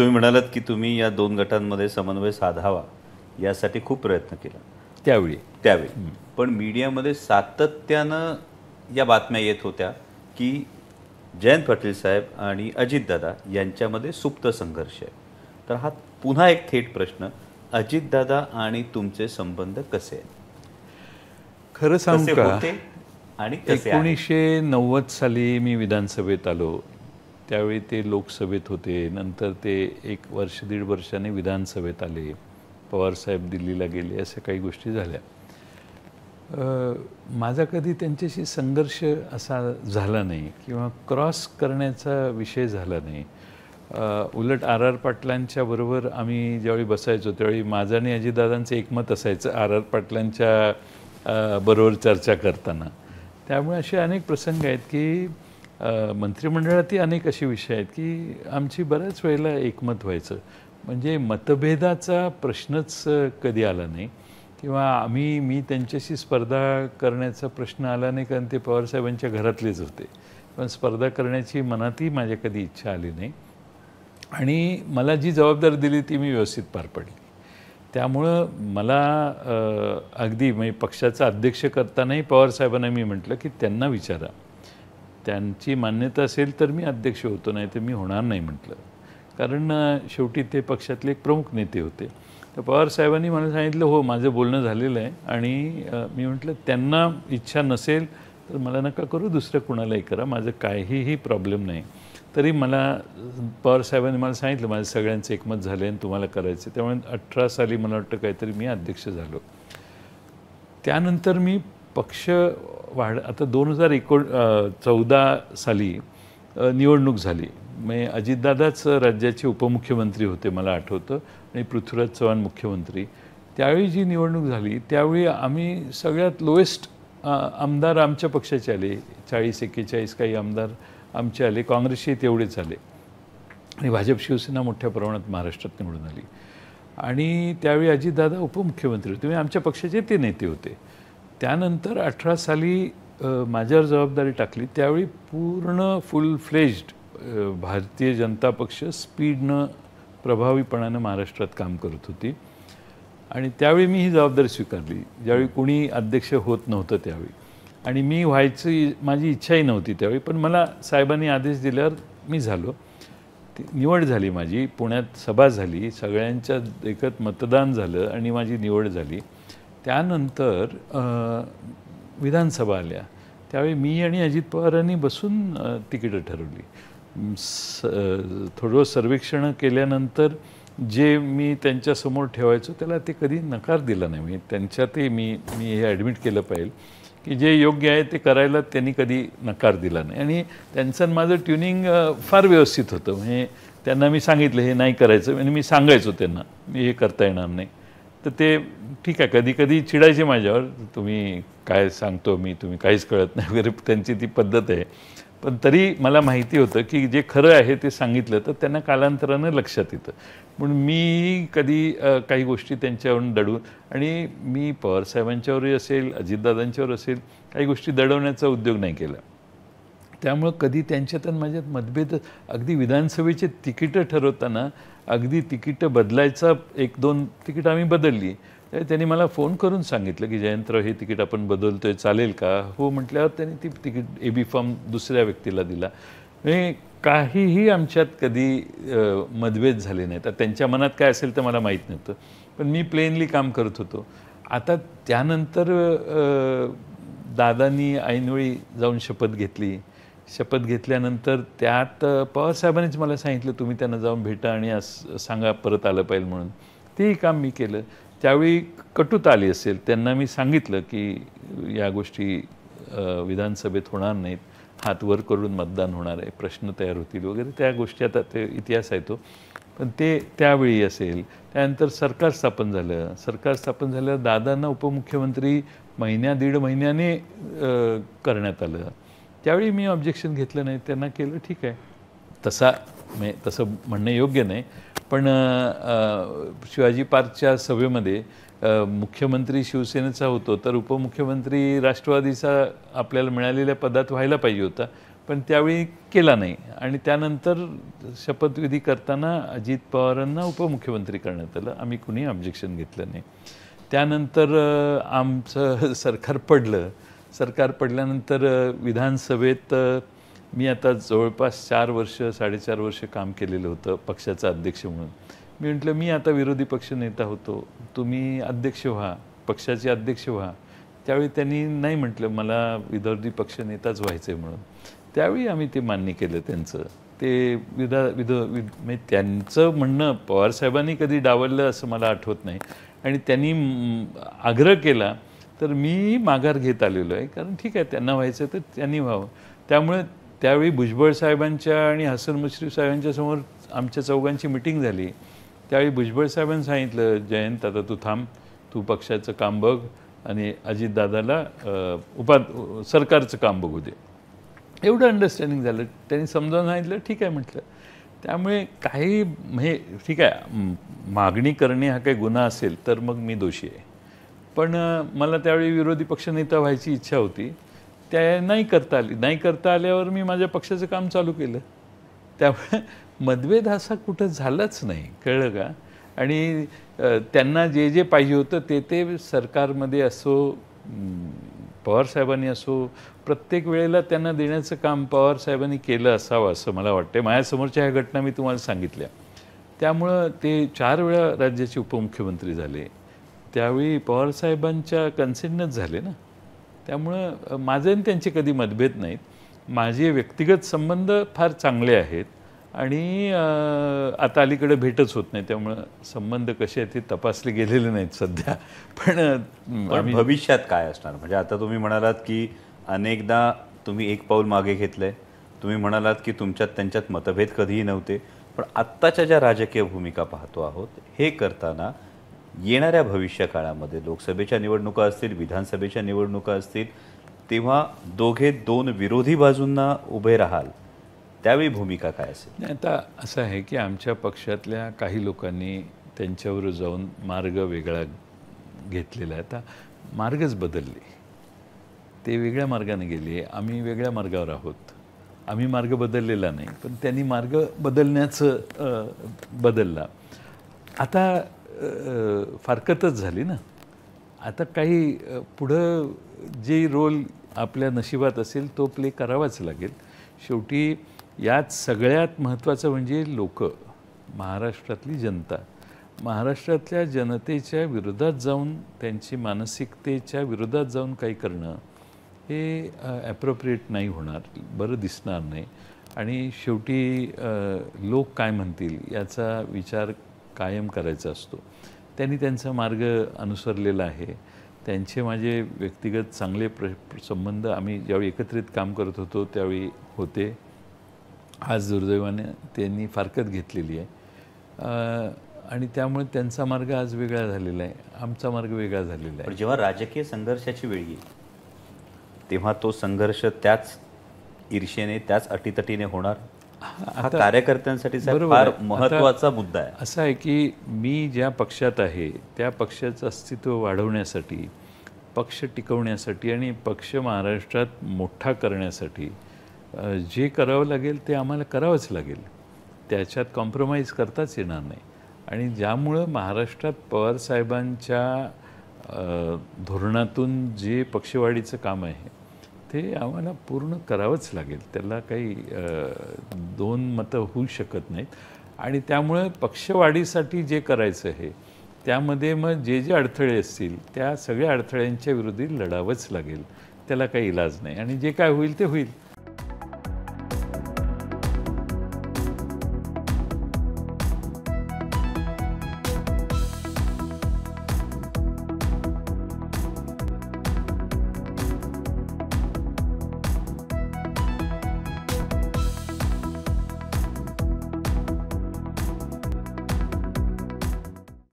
तुम्ही म्हणालात की तुम्ही या दोन गटांमध्ये समन्वय साधावा यासाठी खूप प्रयत्न केला त्यावेळी त्यावेळी पण मीडियामध्ये सातत्यानं या बातम्या येत होत्या की जयंत पाटील साहेब आणि अजितदादा यांच्यामध्ये सुप्त संघर्ष आहे तर हा पुन्हा एक थेट प्रश्न अजितदादा आणि तुमचे संबंध कसे आहेत खरं सांगते आणि एकोणीसशे नव्वद साली मी विधानसभेत आलो त्यावेळी ते लोकसभेत होते नंतर ते एक वर्ष दीड वर्षाने विधानसभेत आले पवारसाहेब दिल्लीला गेले अशा काही गोष्टी झाल्या माझा कधी त्यांच्याशी संघर्ष असा झाला नाही किंवा क्रॉस करण्याचा विषय झाला नाही उलट आर आर पाटलांच्या बरोबर आम्ही ज्यावेळी बसायचो त्यावेळी माझं आणि अजितदादांचं एकमत असायचं आर आर पाटलांच्या बरोबर चर्चा करताना त्यामुळे असे अनेक प्रसंग आहेत की मंत्रिमंडळातही अनेक असे विषय आहेत की आमची बऱ्याच वेळेला एकमत व्हायचं म्हणजे मतभेदाचा प्रश्नच कधी आला नाही किंवा आम्ही मी त्यांच्याशी स्पर्धा करण्याचा प्रश्न आला नाही कारण ते पवारसाहेबांच्या घरातलेच होते पण स्पर्धा करण्याची मनातही माझ्या कधी इच्छा आली नाही आणि मला जी जबाबदारी दिली ती मी व्यवस्थित पार पडली त्यामुळं मला अगदी म्हणजे पक्षाचा अध्यक्ष करतानाही पवारसाहेबांना मी म्हटलं की त्यांना विचारा त्यांची मान्यता असेल तर मी अध्यक्ष होतो नाही तर मी होणार नाही म्हटलं कारण शेवटी ते पक्षातले एक प्रमुख नेते होते तर पवार साहेबांनी मला सांगितलं हो माझं बोलणं झालेलं आहे आणि मी म्हटलं त्यांना इच्छा नसेल तर मला नका करू दुसरं कुणालाही करा माझं काहीही प्रॉब्लेम नाही तरी मला पवार साहेबांनी मला सांगितलं माझं सगळ्यांचं एकमत झालं आणि तुम्हाला करायचं त्यामुळे अठरा साली मला वाटतं काहीतरी मी अध्यक्ष झालो त्यानंतर मी पक्ष वाढ आता दोन हजार एकोण चौदा साली निवडणूक झाली म्हणजे अजितदादाच राज्याचे उपमुख्यमंत्री होते मला आठवतं आणि पृथ्वीराज चव्हाण मुख्यमंत्री त्यावेळी जी निवडणूक झाली त्यावेळी आम्ही सगळ्यात लोएस्ट आमदार आमच्या पक्षाचे आले चाळीस एक्केचाळीस काही आमदार आमचे आले काँग्रेसचे तेवढेच आले आणि भाजप शिवसेना मोठ्या प्रमाणात महाराष्ट्रात निवडून आली आणि त्यावेळी अजितदादा उपमुख्यमंत्री होते म्हणजे आमच्या पक्षाचे ते नेते होते त्यानंतर अठरा साली माझ्यावर जबाबदारी टाकली त्यावेळी पूर्ण फुल फ्लेज्ड भारतीय जनता पक्ष स्पीडनं प्रभावीपणानं महाराष्ट्रात काम करत होती आणि त्यावेळी मी ही जबाबदारी स्वीकारली ज्यावेळी कोणी अध्यक्ष होत नव्हतं त्यावेळी आणि मी व्हायची माझी इच्छाही नव्हती त्यावेळी पण मला साहेबांनी आदेश दिल्यावर मी झालो निवड झाली माझी पुण्यात सभा झाली सगळ्यांच्या एकत मतदान झालं आणि माझी निवड झाली त्यानंतर विधानसभा आल्या त्यावेळी मी आणि अजित पवारांनी बसून तिकीटं ठरवली स थोडं सर्वेक्षण केल्यानंतर जे मी त्यांच्यासमोर ठेवायचो त्याला ते कधी नकार दिला नाही मी त्यांच्यातही मी मी हे ॲडमिट केलं पाहिजे की जे योग्य आहे ते करायला त्यांनी कधी नकार दिला नाही आणि त्यांचं माझं ट्युनिंग फार व्यवस्थित होतं म्हणजे त्यांना मी सांगितलं हे नाही करायचं आणि मी सांगायचो त्यांना मी हे करता येणार नाही तर ते ठीक आहे कधी कधी चिडायचे माझ्यावर तुम्ही काय सांगतो मी तुम्ही काहीच कळत नाही वगैरे त्यांची ती पद्धत आहे पण तरी मला माहिती होतं की जे खरं आहे ते सांगितलं तर त्यांना कालांतरानं लक्षात येतं पण मी कधी काही गोष्टी त्यांच्यावरून दडवून आणि मी पवार साहेबांच्यावरही असेल अजितदादांच्यावर असेल काही गोष्टी दडवण्याचा उद्योग नाही केला त्यामुळं कधी त्यांच्यात आणि माझ्यात मतभेद अगदी विधानसभेचे तिकीटं ठरवताना अगदी तिकीटं बदलायचा एक दोन तिकीटं आम्ही बदलली त्यांनी मला फोन करून सांगितलं की जयंतराव हे तिकीट आपण बदलतोय चालेल का हो म्हटल्यावर त्यांनी ती तिकीट ए बी फॉर्म दुसऱ्या व्यक्तीला दिला म्हणजे काहीही आमच्यात कधी मतभेद झाले नाहीत त्यांच्या मनात काय असेल तर मला माहीत नव्हतं पण मी प्लेनली काम करत होतो आता त्यानंतर दादांनी ऐनवेळी जाऊन शपथ घेतली शपथ घेतल्यानंतर त्यात पवारसाहेबांनीच मला सांगितलं तुम्ही त्यांना जाऊन भेटा आणि सांगा परत आलं पाहिजे म्हणून तेही काम मी केलं त्यावेळी कटुता आली असेल त्यांना मी सांगितलं की या गोष्टी विधानसभेत होणार नाहीत हातवर करून मतदान होणार आहे प्रश्न तयार होतील वगैरे त्या गोष्टी आता ते इतिहास आहे तो पण ते त्यावेळी असेल त्यानंतर सरकार स्थापन झालं सरकार स्थापन झाल्यावर दादांना उपमुख्यमंत्री महिन्या दीड महिन्याने करण्यात आलं त्यावेळी मी ऑब्जेक्शन घेतलं नाही त्यांना केलं ठीक आहे तसा म्हणजे तसं म्हणणं योग्य नाही पण शिवाजी पार्कच्या सभेमध्ये मुख्यमंत्री शिवसेनेचा होतो तर उपमुख्यमंत्री राष्ट्रवादीचा आपल्याला मिळालेल्या पदात व्हायला पाहिजे होता पण त्यावेळी केला नाही आणि त्यानंतर शपथविधी करताना अजित पवारांना उपमुख्यमंत्री करण्यात आलं आम्ही कुणी ऑब्जेक्शन घेतलं नाही त्यानंतर आमचं सरकार पडलं सरकार पडल्यानंतर विधानसभेत मी आता जवळपास चार वर्ष साडेचार वर्ष काम केलेलं होतं पक्षाचा अध्यक्ष म्हणून मी म्हटलं मी आता विरोधी पक्ष नेता होतो तुम्ही अध्यक्ष व्हा पक्षाचे अध्यक्ष व्हा त्यावेळी त्यांनी नाही म्हटलं मला विरोधी पक्ष नेताच व्हायचं आहे म्हणून त्यावेळी आम्ही ते मान्य केलं त्यांचं ते विधा विध म्हणजे त्यांचं म्हणणं पवारसाहेबांनी कधी डावललं असं मला आठवत नाही आणि त्यांनी आग्रह केला तर मी माघार घेत आलेलो आहे कारण ठीक आहे त्यांना व्हायचं तर त्यांनी व्हावं त्यामुळे त्यावेळी भुजबळ साहेबांच्या आणि हसन मुश्रीफ साहेबांच्या समोर आमच्या चौघांची मिटिंग झाली त्यावेळी भुजबळ साहेबांनी सांगितलं जयंत आता तू थांब तू पक्षाचं काम बघ आणि अजितदादाला उपा सरकारचं काम बघू दे एवढं अंडरस्टँडिंग झालं त्यांनी समजावून सांगितलं ठीक आहे म्हटलं त्यामुळे काही हे म्हणजे ठीक आहे मागणी करणे हा काही गुन्हा असेल तर मग मी दोषी आहे पण मला त्यावेळी विरोधी पक्षनेता व्हायची इच्छा होती त्या नाही करता आली नाही करता आल्यावर मी माझ्या पक्षाचं काम चालू केलं त्यामुळे मतभेद असा कुठं झालाच नाही कळलं का आणि त्यांना जे जे पाहिजे होतं ते ते सरकारमध्ये असो पवारसाहेबांनी असो प्रत्येक वेळेला त्यांना देण्याचं काम पवारसाहेबांनी केलं असावं असं मला वाटते माझ्यासमोरच्या ह्या घटना मी तुम्हाला सांगितल्या त्यामुळं ते चार वेळा राज्याचे उपमुख्यमंत्री झाले त्यावेळी पवारसाहेबांच्या कन्सेंटनंच झाले ना त्यामुळं माझे आणि त्यांचे कधी मतभेद नाहीत माझे व्यक्तिगत संबंध फार चांगले आहेत आणि आता अलीकडे भेटच होत नाही त्यामुळं संबंध कसे आहेत ते तपासले गेलेले नाहीत सध्या पण भविष्यात काय असणार म्हणजे आता तुम्ही म्हणालात की अनेकदा तुम्ही एक पाऊल मागे घेतलं तुम्ही म्हणालात की तुमच्यात त्यांच्यात मतभेद कधीही नव्हते पण आत्ताच्या ज्या राजकीय भूमिका पाहतो आहोत हे करताना येणाऱ्या भविष्य काळामध्ये लोकसभेच्या निवडणुका असतील विधानसभेच्या निवडणुका असतील तेव्हा दोघे दोन विरोधी बाजूंना उभे राहाल त्यावेळी भूमिका काय असेल आता असं आहे की आमच्या पक्षातल्या काही लोकांनी त्यांच्यावर जाऊन मार्ग वेगळा घेतलेला आहे आता मार्गच बदलले ते वेगळ्या मार्गाने गेले आम्ही वेगळ्या मार्गावर आहोत आम्ही मार्ग बदललेला नाही पण त्यांनी मार्ग बदलण्याचं बदलला आता फारकतच झाली ना आता काही पुढं जे रोल आपल्या नशिबात असेल तो प्ले करावाच लागेल शेवटी यात सगळ्यात महत्त्वाचं म्हणजे लोक महाराष्ट्रातली जनता महाराष्ट्रातल्या जनतेच्या विरोधात जाऊन त्यांची मानसिकतेच्या विरोधात जाऊन काही करणं हे ॲप्रोप्रिएट नाही होणार बरं दिसणार नाही आणि शेवटी लोक काय म्हणतील याचा विचार कायम करायचा असतो त्यांनी त्यांचा मार्ग अनुसरलेला आहे त्यांचे माझे व्यक्तिगत चांगले प्र संबंध आम्ही ज्यावेळी एकत्रित काम करत होतो त्यावेळी होते आज दुर्दैवाने त्यांनी फारकत घेतलेली आहे आणि त्यामुळे त्यांचा मार्ग आज वेगळा झालेला आहे आमचा मार्ग वेगळा झालेला आहे जेव्हा राजकीय संघर्षाची वेळ येईल तेव्हा तो संघर्ष त्याच ईर्षेने त्याच अटीतटीने होणार हा कार्यकर्त्यांसाठी फार महत्वाचा मुद्दा आहे असा आहे की मी ज्या पक्षात आहे त्या पक्षाचं अस्तित्व वाढवण्यासाठी पक्ष टिकवण्यासाठी आणि पक्ष महाराष्ट्रात मोठा करण्यासाठी जे करावं लागेल ते आम्हाला करावंच लागेल त्याच्यात कॉम्प्रोमाइज करताच येणार नाही आणि ज्यामुळं महाराष्ट्रात पवारसाहेबांच्या धोरणातून जे पक्षवाढीचं काम आहे ते आम्हाला पूर्ण करावंच लागेल त्याला काही दोन मतं होऊ शकत नाहीत आणि त्यामुळे पक्षवाढीसाठी जे करायचं आहे त्यामध्ये मग जे जे अडथळे असतील त्या सगळ्या अडथळ्यांच्या विरोधी लढावंच लागेल त्याला काही इलाज नाही आणि जे काय होईल ते होईल